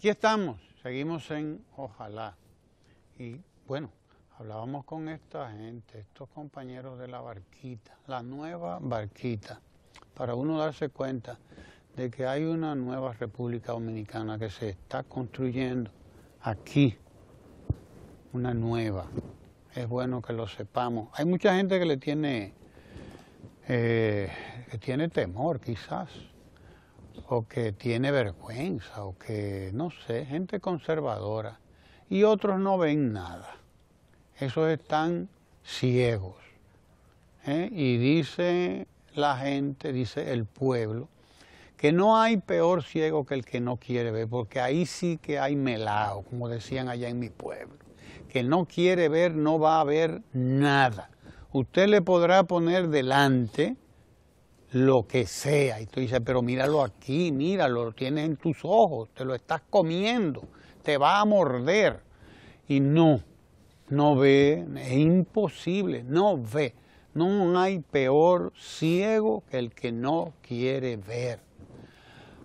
Aquí estamos, seguimos en Ojalá. Y bueno, hablábamos con esta gente, estos compañeros de la barquita, la nueva barquita, para uno darse cuenta de que hay una nueva República Dominicana que se está construyendo aquí, una nueva. Es bueno que lo sepamos. Hay mucha gente que le tiene, eh, que tiene temor quizás o que tiene vergüenza, o que, no sé, gente conservadora, y otros no ven nada. Esos están ciegos. ¿eh? Y dice la gente, dice el pueblo, que no hay peor ciego que el que no quiere ver, porque ahí sí que hay melao, como decían allá en mi pueblo. Que no quiere ver, no va a ver nada. Usted le podrá poner delante lo que sea. Y tú dices, pero míralo aquí, míralo, lo tienes en tus ojos, te lo estás comiendo, te va a morder. Y no, no ve, es imposible, no ve. No hay peor ciego que el que no quiere ver.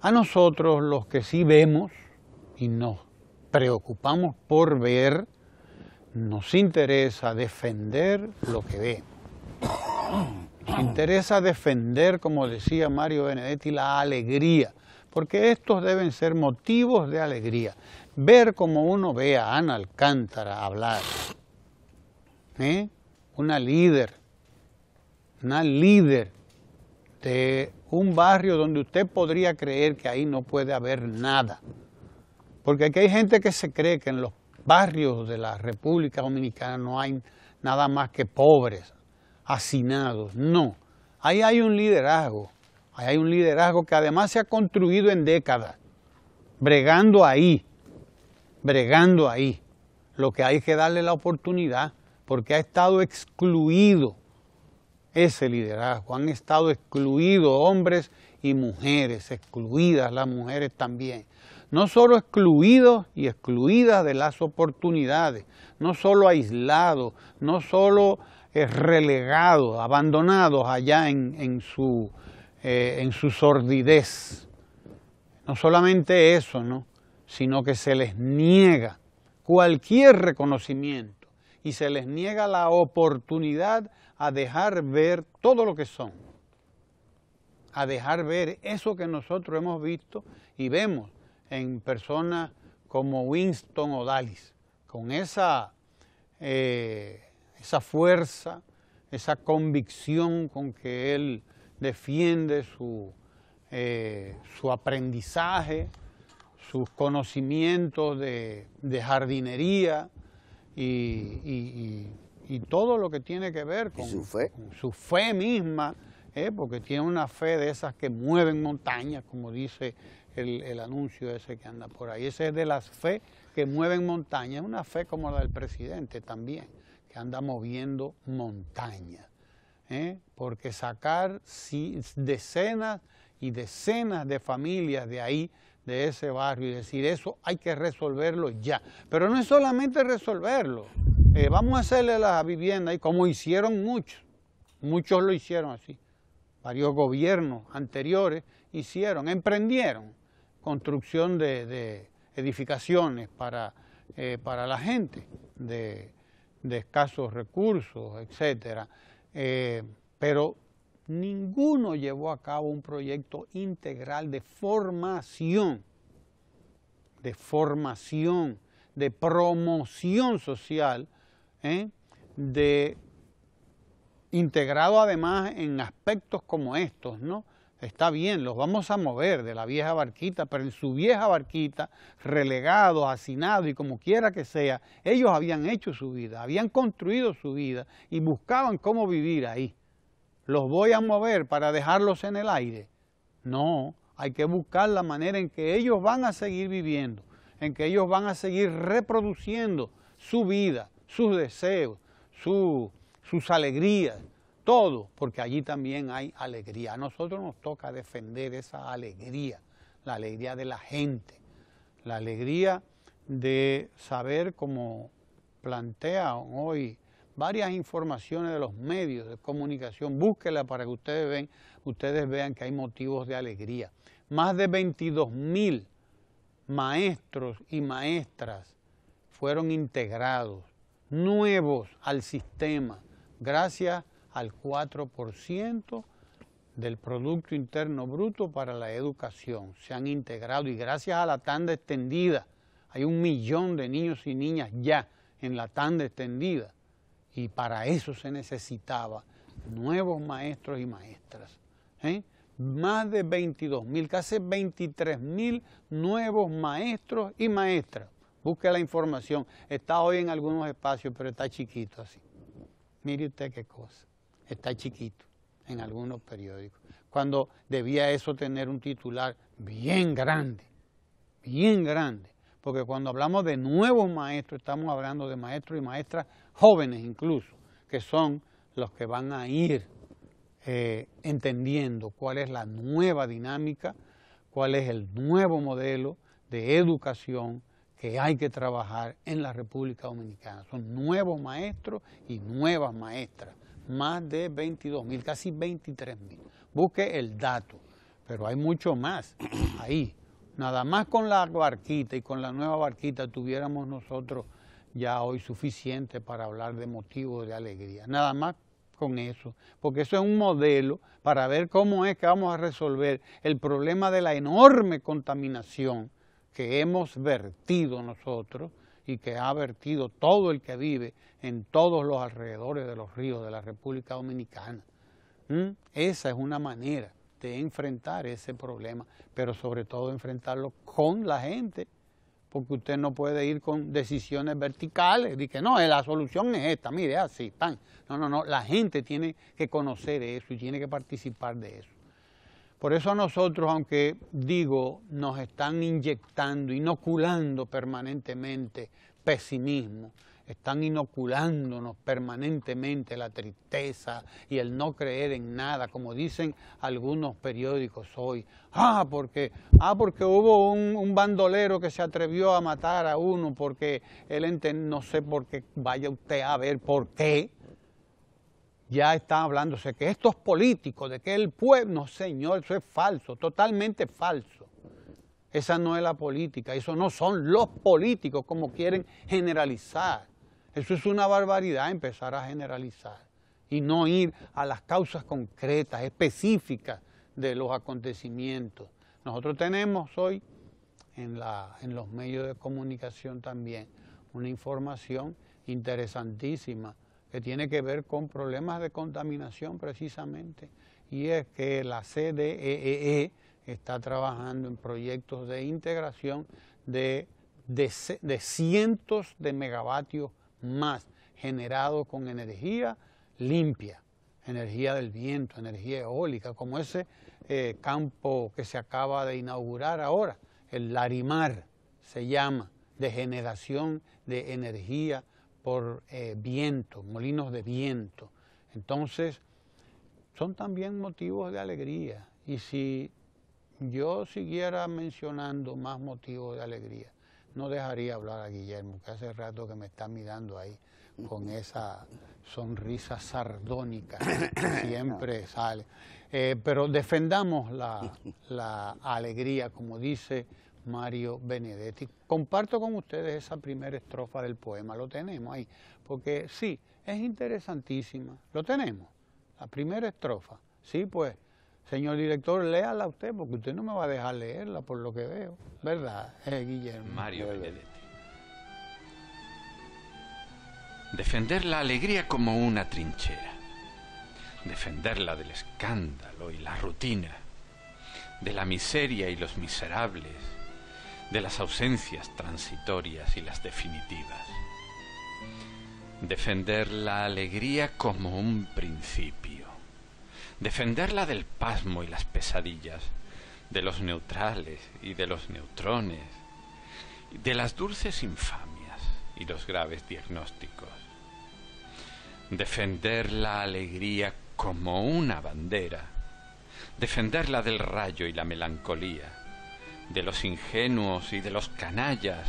A nosotros los que sí vemos y nos preocupamos por ver, nos interesa defender lo que vemos. Interesa defender, como decía Mario Benedetti, la alegría, porque estos deben ser motivos de alegría. Ver como uno ve a Ana Alcántara hablar, ¿eh? una líder, una líder de un barrio donde usted podría creer que ahí no puede haber nada. Porque aquí hay gente que se cree que en los barrios de la República Dominicana no hay nada más que pobres hacinados, no. Ahí hay un liderazgo, ahí hay un liderazgo que además se ha construido en décadas, bregando ahí, bregando ahí. Lo que hay que darle la oportunidad, porque ha estado excluido ese liderazgo, han estado excluidos hombres y mujeres, excluidas las mujeres también. No solo excluidos y excluidas de las oportunidades, no solo aislados, no solo relegados, abandonados allá en, su, eh, en su sordidez. No solamente eso, ¿no? sino que se les niega cualquier reconocimiento y se les niega la oportunidad a dejar ver todo lo que son, a dejar ver eso que nosotros hemos visto y vemos en personas como Winston o Dallas, con esa eh, esa fuerza, esa convicción con que él defiende su, eh, su aprendizaje, sus conocimientos de, jardinería y, todo lo que tiene que ver con su fe, misma, eh, porque tiene una fe de esas que mueven montañas, como dice el, anuncio ese que anda por ahí. Esa es de las fe que mueven montañas, una fe como la del presidente también anda moviendo montañas. ¿eh? Porque sacar decenas y decenas de familias de ahí, de ese barrio, y decir eso hay que resolverlo ya. Pero no es solamente resolverlo, eh, vamos a hacerle la vivienda, y como hicieron muchos, muchos lo hicieron así, varios gobiernos anteriores hicieron, emprendieron construcción de, edificaciones para, eh, para la gente de de escasos recursos, etcétera. Eh, pero ninguno llevó a cabo un proyecto integral de formación, de formación, de promoción social, ¿eh? de integrado además en aspectos como estos, ¿no? está bien, los vamos a mover de la vieja barquita, pero en su vieja barquita, relegados, hacinados y como quiera que sea, ellos habían hecho su vida, habían construido su vida y buscaban cómo vivir ahí. ¿Los voy a mover para dejarlos en el aire? No, hay que buscar la manera en que ellos van a seguir viviendo, en que ellos van a seguir reproduciendo su vida, sus deseos, sus alegrías, todo, porque allí también hay alegría. A nosotros nos toca defender esa alegría, la alegría de la gente, la alegría de saber, como plantean hoy varias informaciones de los medios de comunicación, búsquela para que ustedes, ven, ustedes vean que hay motivos de alegría. Más de 22 mil maestros y maestras fueron integrados, nuevos al sistema, gracias a al 4% del Producto Interno Bruto para la educación. Se han integrado y gracias a la tanda extendida, hay un millón de niños y niñas ya en la tanda extendida y para eso se necesitaba nuevos maestros y maestras. ¿eh? Más de 22 mil, casi 23 mil nuevos maestros y maestras. Busque la información. Está hoy en algunos espacios, pero está chiquito así. Mire usted qué cosa está chiquito en algunos periódicos, cuando debía eso tener un titular bien grande, bien grande, porque cuando hablamos de nuevos maestros estamos hablando de maestros y maestras jóvenes incluso, que son los que van a ir eh, entendiendo cuál es la nueva dinámica, cuál es el nuevo modelo de educación que hay que trabajar en la República Dominicana. Son nuevos maestros y nuevas maestras más de 22 mil, casi 23 mil. Busque el dato, pero hay mucho más ahí. Nada más con la barquita y con la nueva barquita tuviéramos nosotros ya hoy suficiente para hablar de motivos de alegría. Nada más con eso, porque eso es un modelo para ver cómo es que vamos a resolver el problema de la enorme contaminación que hemos vertido nosotros y que ha vertido todo el que vive en todos los alrededores de los ríos de la República Dominicana. ¿Mm? Esa es una manera de enfrentar ese problema, pero sobre todo enfrentarlo con la gente, porque usted no puede ir con decisiones verticales, de que no, eh, la solución es esta, mire, así, pan. No, no, no, la gente tiene que conocer eso y tiene que participar de eso. Por eso nosotros, aunque digo, nos están inyectando, inoculando permanentemente pesimismo, están inoculándonos permanentemente la tristeza y el no creer en nada, como dicen algunos periódicos hoy. Ah, porque, ah, porque hubo un, un bandolero que se atrevió a matar a uno, porque él no sé por qué, vaya usted a ver por qué ya están hablándose que estos políticos, de que el pueblo, señor, eso es falso, totalmente falso. Esa no es la política, eso no son los políticos como quieren generalizar. Eso es una barbaridad empezar a generalizar y no ir a las causas concretas, específicas de los acontecimientos. Nosotros tenemos hoy en los medios de comunicación también una información interesantísima que tiene que ver con problemas de contaminación precisamente, y es que la CDEE e e está trabajando en proyectos de integración de, cientos de megavatios más generados con energía limpia, energía del viento, energía eólica, como ese eh, campo que se acaba de inaugurar ahora, el Larimar se llama, de generación de energía por eh, viento, molinos de viento. Entonces, son también motivos de alegría. Y si yo siguiera mencionando más motivos de alegría, no dejaría hablar a Guillermo, que hace rato que me está mirando ahí con esa sonrisa sardónica que siempre sale. Eh, pero defendamos la, la alegría, como dice Mario Benedetti. Comparto con ustedes esa primera estrofa del poema, lo tenemos ahí, porque sí, es interesantísima, lo tenemos, la primera estrofa. Sí, pues, señor director, léala usted, porque usted no me va a dejar leerla por lo que veo, ¿verdad, eh, Guillermo? Mario Benedetti. Defender la alegría como una trinchera. Defenderla del escándalo y la rutina, de la miseria y los miserables, de las ausencias transitorias y las definitivas. Defender la alegría como un principio. Defenderla del pasmo y las pesadillas, de los neutrales y de los neutrones, de las dulces infamias y los graves diagnósticos. Defender la alegría como una bandera. Defenderla del rayo y la melancolía de los ingenuos y de los canallas,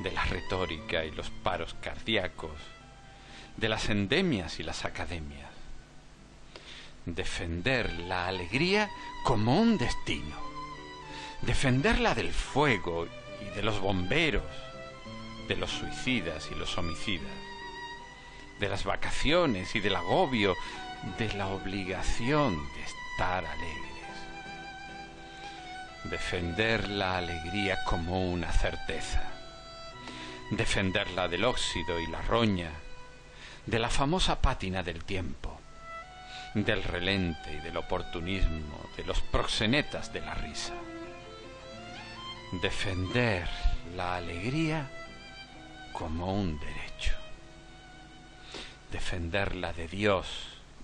de la retórica y los paros cardíacos, de las endemias y las academias. Defender la alegría como un destino. Defenderla del fuego y de los bomberos, de los suicidas y los homicidas, de las vacaciones y del agobio, de la obligación de estar alegre defender la alegría como una certeza, defenderla del óxido y la roña, de la famosa pátina del tiempo, del relente y del oportunismo, de los proxenetas de la risa. Defender la alegría como un derecho, defenderla de Dios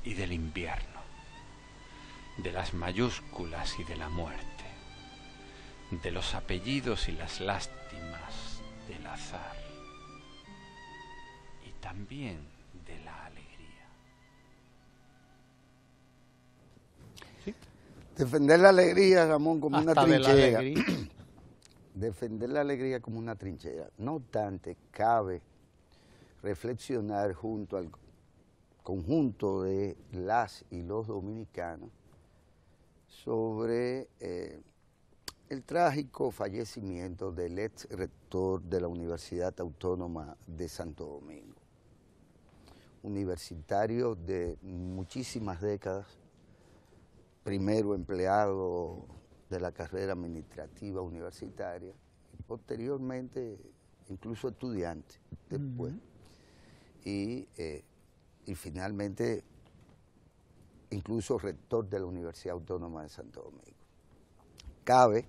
y del invierno, de las mayúsculas y de la muerte de los apellidos y las lástimas del azar y también de la alegría. Defender la alegría, Ramón, como una trinchera. Defender la alegría como una trinchera. No obstante, cabe reflexionar junto al conjunto de las y los dominicanos sobre eh, el trágico fallecimiento del ex rector de la Universidad Autónoma de Santo Domingo, universitario de muchísimas décadas, primero empleado de la carrera administrativa universitaria, posteriormente incluso estudiante después, y, eh, y finalmente incluso rector de la Universidad Autónoma de Santo Domingo. Cabe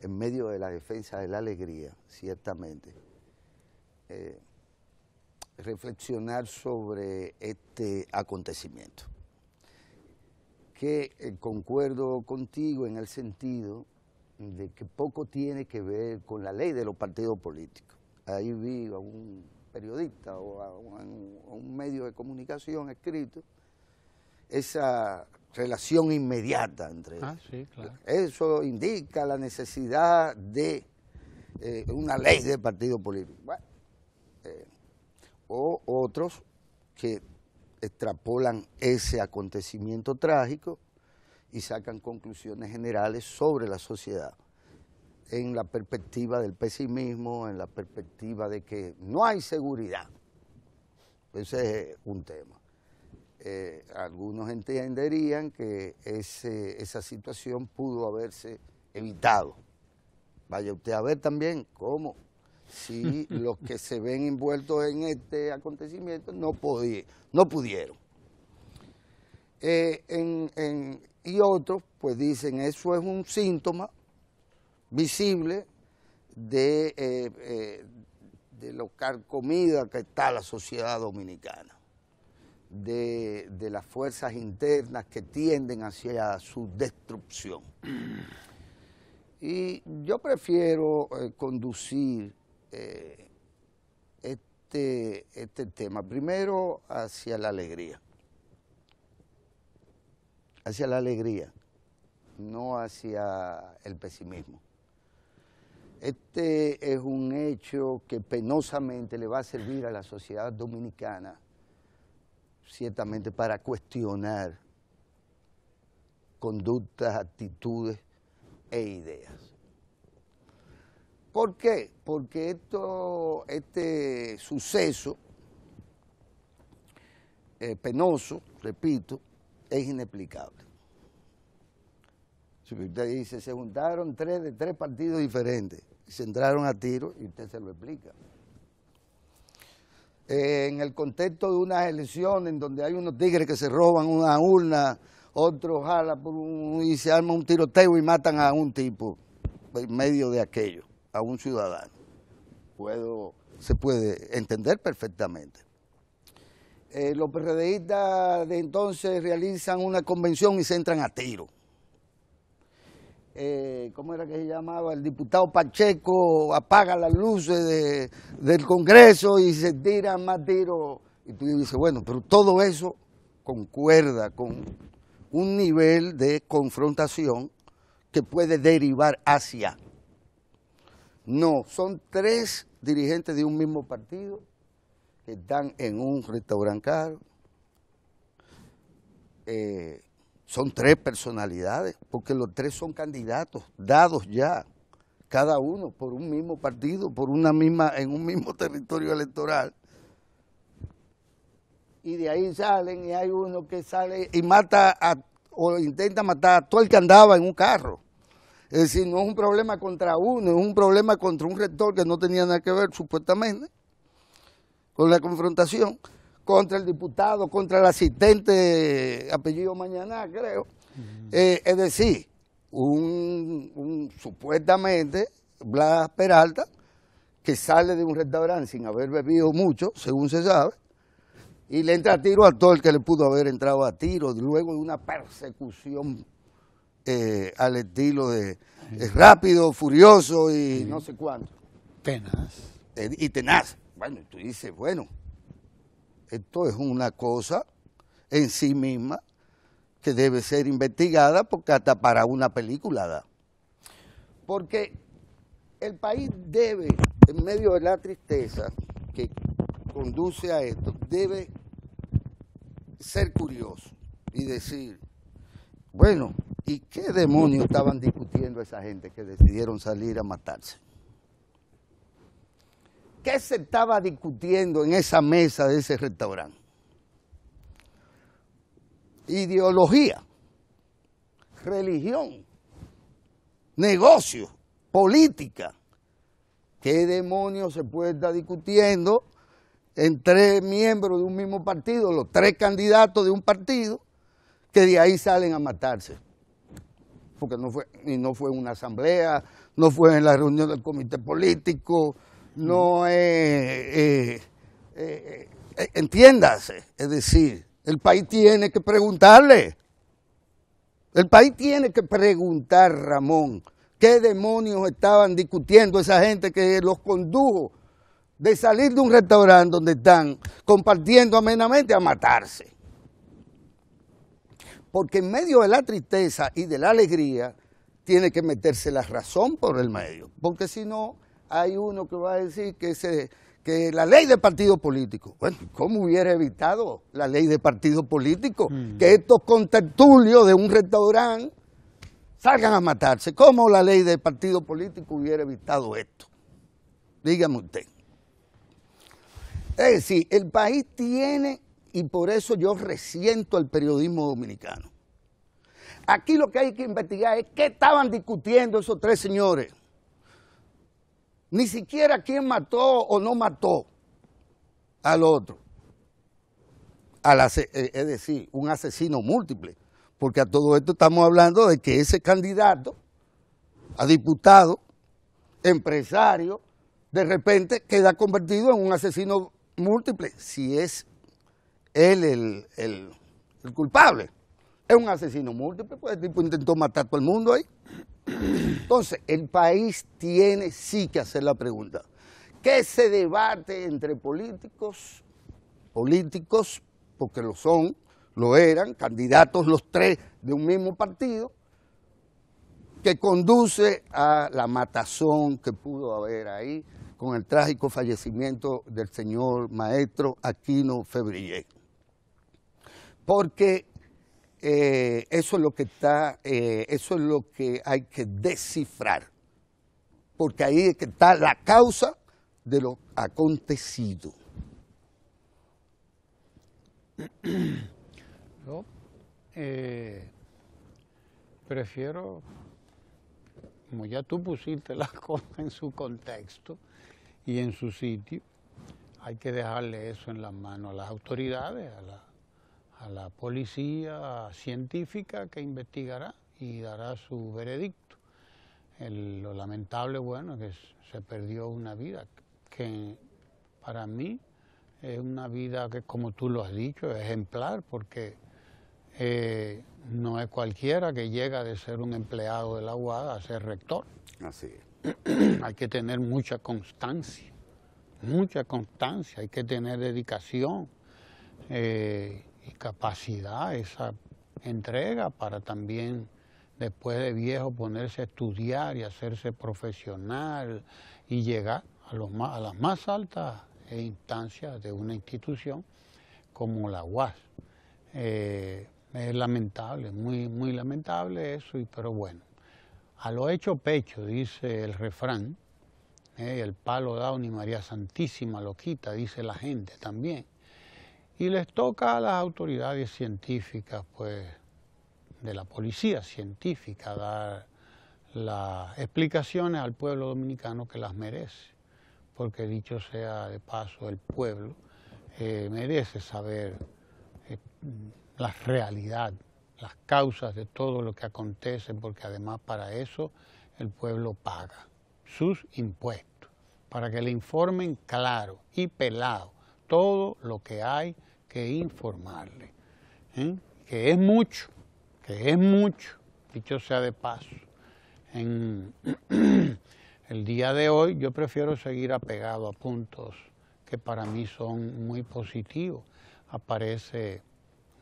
en medio de la defensa de la alegría, ciertamente. Eh, reflexionar sobre este acontecimiento. Que eh, concuerdo contigo en el sentido de que poco tiene que ver con la ley de los partidos políticos. Ahí vi a un periodista o a un, a un medio de comunicación escrito esa relación inmediata entre ah, ellos. Eso indica la necesidad de eh, una ley de partido político. Bueno, eh, o otros que extrapolan ese acontecimiento trágico y sacan conclusiones generales sobre la sociedad en la perspectiva del pesimismo, en la perspectiva de que no hay seguridad. Ese es un tema. Eh, algunos entenderían que esa situación pudo haberse evitado. Vaya usted a ver también cómo si los que se ven envueltos en este acontecimiento no, no pudieron. Eh, y otros pues dicen eso es un síntoma visible de, eh, de lo carcomida que está la sociedad dominicana de, las fuerzas internas que tienden hacia su destrucción. Y yo prefiero eh, conducir eh, este, este tema primero hacia la alegría, hacia la alegría, no hacia el pesimismo. Este es un hecho que penosamente le va a servir a la sociedad dominicana ciertamente para cuestionar conductas, actitudes e ideas. ¿Por qué? Porque este suceso eh, penoso, repito, es inexplicable. usted dice, se juntaron tres de tres partidos diferentes se entraron a tiro, y usted se lo explica en el contexto de unas elecciones en donde hay unos tigres que se roban una urna, otro jala y se arma un tiroteo y matan a un tipo en medio de aquello, a un ciudadano. Puedo, se puede entender perfectamente. Eh, los PRDistas de entonces realizan una convención y se entran a tiro. Eh, ¿cómo era que se llamaba? El diputado Pacheco apaga las luces del Congreso y se tira más tiros. Y tú dices, bueno, pero todo eso concuerda con un nivel de confrontación que puede derivar hacia. No, son tres dirigentes de un mismo partido que están en un restaurante caro. Eh, son tres personalidades, porque los tres son candidatos, dados ya, cada uno por un mismo partido, por una misma, en un mismo territorio electoral. Y de ahí salen y hay uno que sale y mata o intenta matar a todo el que andaba en un carro. Es decir, no es un problema contra uno, es un problema contra un rector que no tenía nada que ver supuestamente con la confrontación contra el diputado, contra el asistente, apellido Mañana, creo. Eh, es decir, un, supuestamente Blas Peralta, que sale de un restaurante sin haber bebido mucho, según se sabe, y le entra a tiro a todo el que le pudo haber entrado a tiro, luego de una persecución eh, al estilo de rápido, furioso y no sé cuánto. Tenaz. Eh, y tenaz. Bueno, tú dices, bueno, esto es una cosa en sí misma que debe ser investigada porque hasta para una película da. Porque el país debe, en medio de la tristeza que conduce a esto, debe ser curioso y decir, bueno, ¿y qué demonios estaban discutiendo esa gente que decidieron salir a matarse? ¿Qué se estaba discutiendo en esa mesa de ese restaurante? Ideología, religión, negocio, política. ¿Qué demonios se puede estar discutiendo entre miembros de un mismo partido, los tres candidatos de un partido, que de ahí salen a matarse? Porque no fue, y no fue en una asamblea, no fue en la reunión del comité político, no eh, eh, eh, entiéndase, es decir, el país tiene que preguntarle. El país tiene que preguntar, Ramón, qué demonios estaban discutiendo esa gente que los condujo de salir de un restaurante donde están compartiendo amenamente a matarse. Porque en medio de la tristeza y de la alegría tiene que meterse la razón por el medio, porque si no hay uno que va a decir que, la ley de partido político. Bueno, ¿cómo hubiera evitado la ley de partido político? Mm. Que estos contertulios de un restaurante salgan a matarse. ¿Cómo la ley de partido político hubiera evitado esto? Dígame usted. Es decir, el país tiene, y por eso yo resiento al periodismo dominicano. Aquí lo que hay que investigar es qué estaban discutiendo esos tres señores ni siquiera quién mató o no mató al otro. Eh, es decir, un asesino múltiple. Porque a todo esto estamos hablando de que ese candidato a diputado, empresario, de repente queda convertido en un asesino múltiple, si es él el culpable. Es un asesino múltiple, pues el tipo intentó matar a todo el mundo ahí. Entonces, el país tiene sí que hacer la pregunta. ¿Qué se debate entre políticos, políticos, porque lo son, lo eran, candidatos los tres de un mismo partido, que conduce a la matazón que pudo haber ahí con el trágico fallecimiento del señor maestro Aquino Febrillé? Porque eh, eso es lo que está, eh, eso es lo que hay que descifrar, porque ahí es que está la causa de lo acontecido. Yo eh, prefiero, como ya tú pusiste las cosas en su contexto y en su sitio, hay que dejarle eso en las manos a las autoridades, a la, a la policía científica que investigará y dará su veredicto. lo lamentable, bueno, es que se perdió una vida, que para mí es una vida que, como tú lo has dicho, es ejemplar, porque eh, no es cualquiera que llega de ser un empleado de la a ser rector. Así hay que tener mucha constancia, mucha constancia, hay que tener dedicación. Eh, capacidad, esa entrega para también después de viejo ponerse a estudiar y hacerse profesional y llegar a, a las más altas instancias de una institución como la UAS. Eh, es lamentable, muy, muy lamentable eso, pero bueno, a lo hecho pecho, dice el refrán, eh, el palo dado ni María Santísima lo quita, dice la gente también. Y les toca a las autoridades científicas, pues, de la policía científica, dar las explicaciones al pueblo dominicano que las merece, porque dicho sea de paso, el pueblo eh, merece saber eh, la realidad, las causas de todo lo que acontece, porque además para eso el pueblo paga sus impuestos, para que le informen claro y pelado todo lo que hay informarle, ¿eh? que es mucho, que es mucho, dicho sea de paso. En el día de hoy yo prefiero seguir apegado a puntos que para mí son muy positivos. Aparece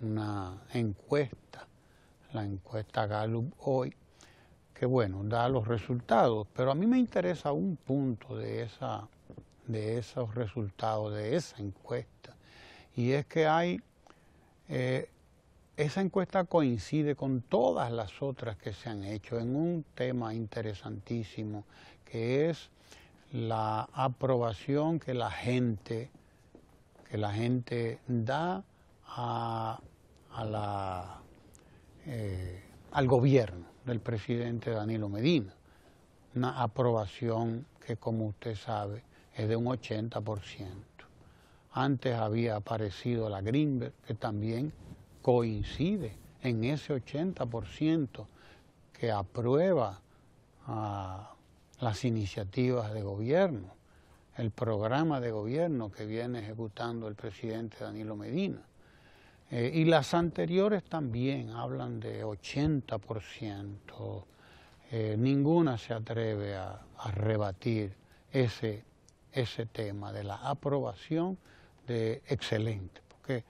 una encuesta, la encuesta Gallup hoy, que bueno, da los resultados, pero a mí me interesa un punto de, esa, de esos resultados, de esa encuesta, y es que hay, eh, esa encuesta coincide con todas las otras que se han hecho en un tema interesantísimo, que es la aprobación que la gente, que la gente da eh, al gobierno del presidente Danilo Medina. Una aprobación que, como usted sabe, es de un 80%. Antes había aparecido la Greenberg, que también coincide en ese 80% que aprueba ah, las iniciativas de gobierno, el programa de gobierno que viene ejecutando el presidente Danilo Medina. Eh, y las anteriores también hablan de 80%. Eh, ninguna se atreve a, rebatir ese, ese tema de la aprobación de excelente, porque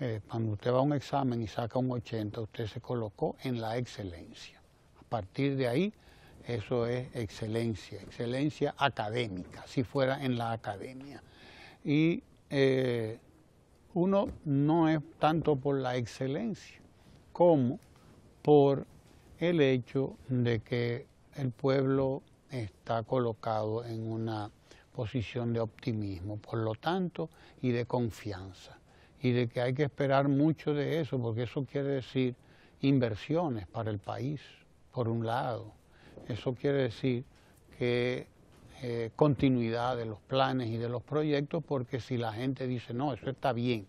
eh, cuando usted va a un examen y saca un 80, usted se colocó en la excelencia. A partir de ahí, eso es excelencia, excelencia académica, si fuera en la academia. Y eh, uno no es tanto por la excelencia como por el hecho de que el pueblo está colocado en una posición de optimismo, por lo tanto, y de confianza. Y de que hay que esperar mucho de eso, porque eso quiere decir inversiones para el país, por un lado. Eso quiere decir que eh, continuidad de los planes y de los proyectos, porque si la gente dice, no, eso está bien,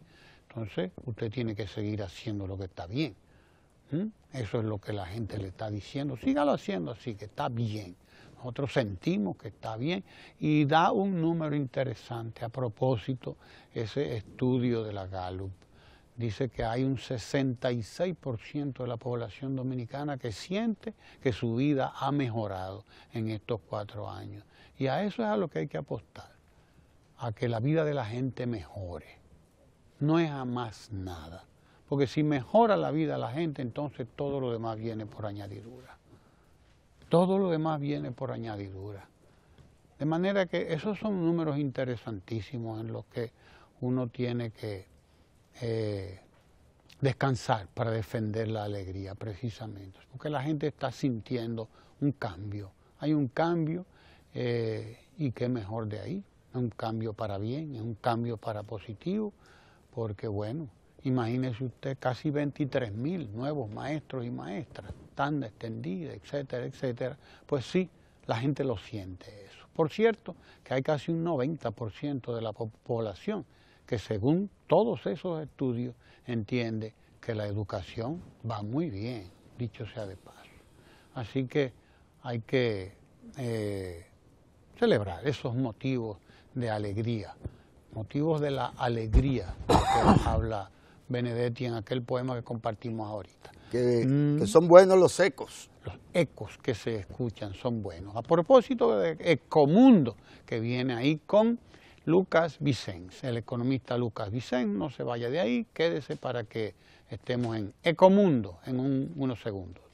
entonces usted tiene que seguir haciendo lo que está bien. Eso es lo que la gente le está diciendo, sígalo haciendo así, que está bien nosotros sentimos que está bien y da un número interesante a propósito ese estudio de la Gallup. Dice que hay un 66% de la población dominicana que siente que su vida ha mejorado en estos cuatro años. Y a eso es a lo que hay que apostar, a que la vida de la gente mejore. No es a más nada, porque si mejora la vida de la gente, entonces todo lo demás viene por añadidura. Todo lo demás viene por añadidura. De manera que esos son números interesantísimos en los que uno tiene que eh, descansar para defender la alegría, precisamente, porque la gente está sintiendo un cambio. Hay un cambio eh, y qué mejor de ahí, es un cambio para bien, es un cambio para positivo, porque bueno, Imagínese usted casi 23 mil nuevos maestros y maestras, tan extendida, etcétera, etcétera. Pues sí, la gente lo siente eso. Por cierto, que hay casi un 90% de la población que según todos esos estudios entiende que la educación va muy bien, dicho sea de paso. Así que hay que eh, celebrar esos motivos de alegría, motivos de la alegría que nos habla Benedetti en aquel poema que compartimos ahorita. Que, mm. son buenos los ecos. Los ecos que se escuchan son buenos. A propósito de Ecomundo, que viene ahí con Lucas Vicens, el economista Lucas Vicens, no se vaya de ahí, quédese para que estemos en Ecomundo en unos segundos.